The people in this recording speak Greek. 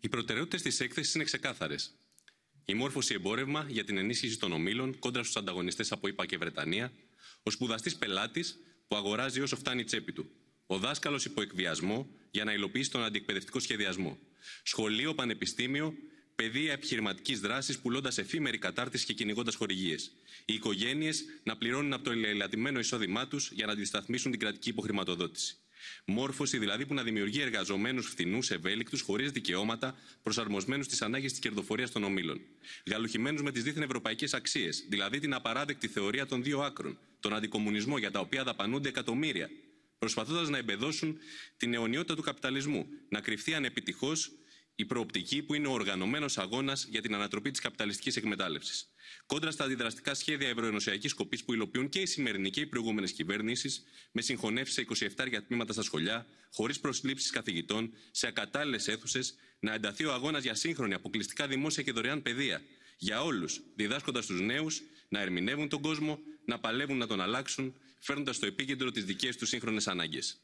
Οι προτεραιότητες της έκθεσης είναι ξεκάθαρες. Η μόρφωση εμπόρευμα για την ενίσχυση των ομήλων κόντρα στους ανταγωνιστές από ΙΠΑ και Βρετανία, ο σπουδαστής πελάτης που αγοράζει όσο φτάνει η τσέπη του, ο δάσκαλος υπό εκβιασμό για να υλοποιήσει τον αντιεκπαιδευτικό σχεδιασμό, σχολείο, πανεπιστήμιο, παιδεία επιχειρηματικής δράσης πουλώντας εφήμερη κατάρτιση και κυνηγώντας χορηγίες. Οι οικογένειες να πληρώνουν από το ελαττημένο εισόδημά τους για να αντισταθμίσουν την κρατική υποχρηματοδότηση. Μόρφωση δηλαδή που να δημιουργεί εργαζομένους φθηνούς, ευέλικτους, χωρίς δικαιώματα, προσαρμοσμένους στις ανάγκες της κερδοφορίας των ομίλων. Γαλουχημένους με τις δίθεν ευρωπαϊκές αξίες, δηλαδή την απαράδεκτη θεωρία των δύο άκρων, τον αντικομουνισμό για τα οποία δαπανούνται εκατομμύρια, προσπαθώντας να εμπεδώσουν την αιωνιότητα του καπιταλισμού, να κρυφθεί ανεπιτυχώς η προοπτική που είναι ο οργανωμένος αγώνας για την ανατροπή της καπιταλιστικής εκμετάλλευσης. Κόντρα στα αντιδραστικά σχέδια ευρωενωσιακής κοπή που υλοποιούν και οι σημερινή και οι προηγούμενες κυβερνήσεις, με συγχωνεύσει σε 27 για τμήματα στα σχολιά, χωρίς προσλήψεις καθηγητών, σε ακατάλληλες αίθουσες, να ενταθεί ο αγώνας για σύγχρονη, αποκλειστικά δημόσια και δωρεάν παιδεία. Για όλους, διδάσκοντας τους νέους να ερμηνεύουν τον κόσμο, να παλεύουν να τον αλλάξουν, φέρνοντας στο επίκεντρο τις δικές τους σύγχρονες ανάγκες.